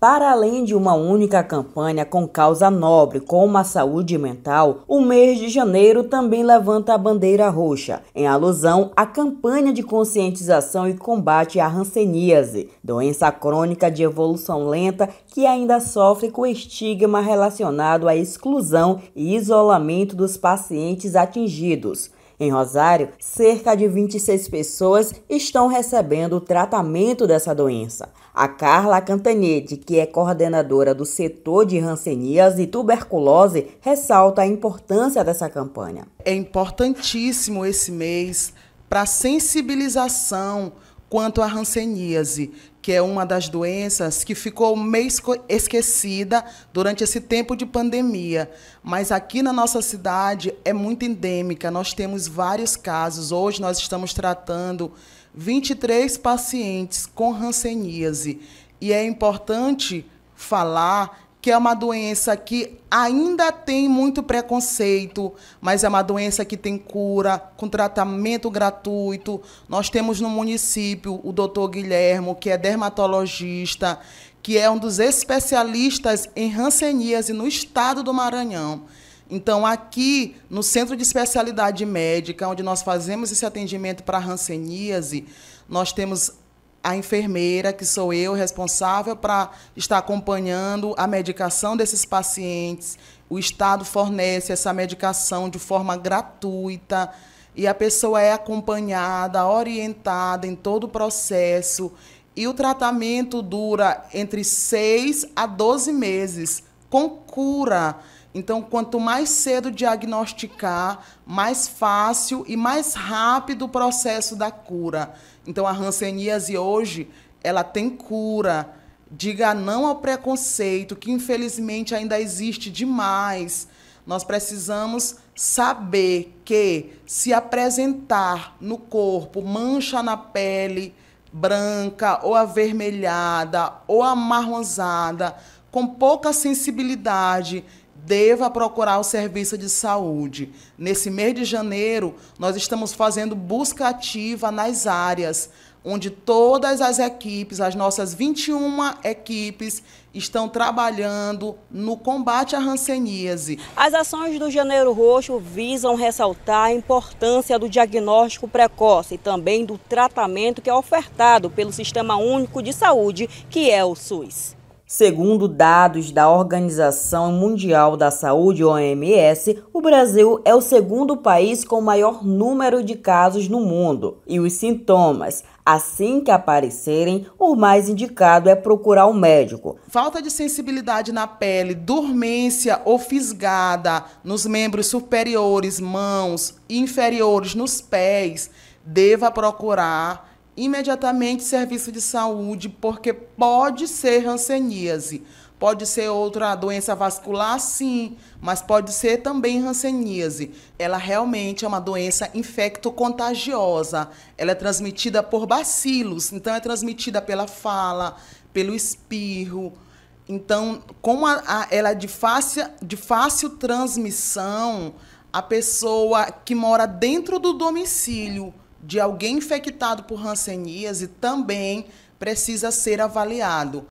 Para além de uma única campanha com causa nobre como a saúde mental, o mês de janeiro também levanta a bandeira roxa, em alusão à campanha de conscientização e combate à ranceníase, doença crônica de evolução lenta que ainda sofre com estigma relacionado à exclusão e isolamento dos pacientes atingidos. Em Rosário, cerca de 26 pessoas estão recebendo o tratamento dessa doença. A Carla Cantanede, que é coordenadora do setor de rancenias e tuberculose, ressalta a importância dessa campanha. É importantíssimo esse mês para sensibilização quanto à hanseníase, que é uma das doenças que ficou meio esquecida durante esse tempo de pandemia. Mas aqui na nossa cidade é muito endêmica, nós temos vários casos. Hoje nós estamos tratando 23 pacientes com hanseníase. E é importante falar que é uma doença que ainda tem muito preconceito, mas é uma doença que tem cura, com tratamento gratuito. Nós temos no município o doutor Guilhermo, que é dermatologista, que é um dos especialistas em ranceníase no estado do Maranhão. Então, aqui no Centro de Especialidade Médica, onde nós fazemos esse atendimento para ranceníase, nós temos a enfermeira, que sou eu, responsável para estar acompanhando a medicação desses pacientes. O Estado fornece essa medicação de forma gratuita e a pessoa é acompanhada, orientada em todo o processo. E o tratamento dura entre 6 a 12 meses, com cura. Então, quanto mais cedo diagnosticar, mais fácil e mais rápido o processo da cura. Então, a ranceníase hoje, ela tem cura. Diga não ao preconceito, que infelizmente ainda existe demais. Nós precisamos saber que se apresentar no corpo mancha na pele branca ou avermelhada ou amarronzada, com pouca sensibilidade, deva procurar o serviço de saúde. Nesse mês de janeiro, nós estamos fazendo busca ativa nas áreas onde todas as equipes, as nossas 21 equipes, estão trabalhando no combate à ranceníase. As ações do Janeiro Roxo visam ressaltar a importância do diagnóstico precoce e também do tratamento que é ofertado pelo Sistema Único de Saúde, que é o SUS. Segundo dados da Organização Mundial da Saúde, OMS, o Brasil é o segundo país com maior número de casos no mundo. E os sintomas, assim que aparecerem, o mais indicado é procurar um médico. Falta de sensibilidade na pele, dormência ou fisgada nos membros superiores, mãos, inferiores, nos pés, deva procurar imediatamente serviço de saúde, porque pode ser ranceníase. Pode ser outra doença vascular, sim, mas pode ser também ranceníase. Ela realmente é uma doença infectocontagiosa Ela é transmitida por bacilos, então é transmitida pela fala, pelo espirro. Então, como a, a, ela é de fácil, de fácil transmissão, a pessoa que mora dentro do domicílio de alguém infectado por hanseníase também precisa ser avaliado.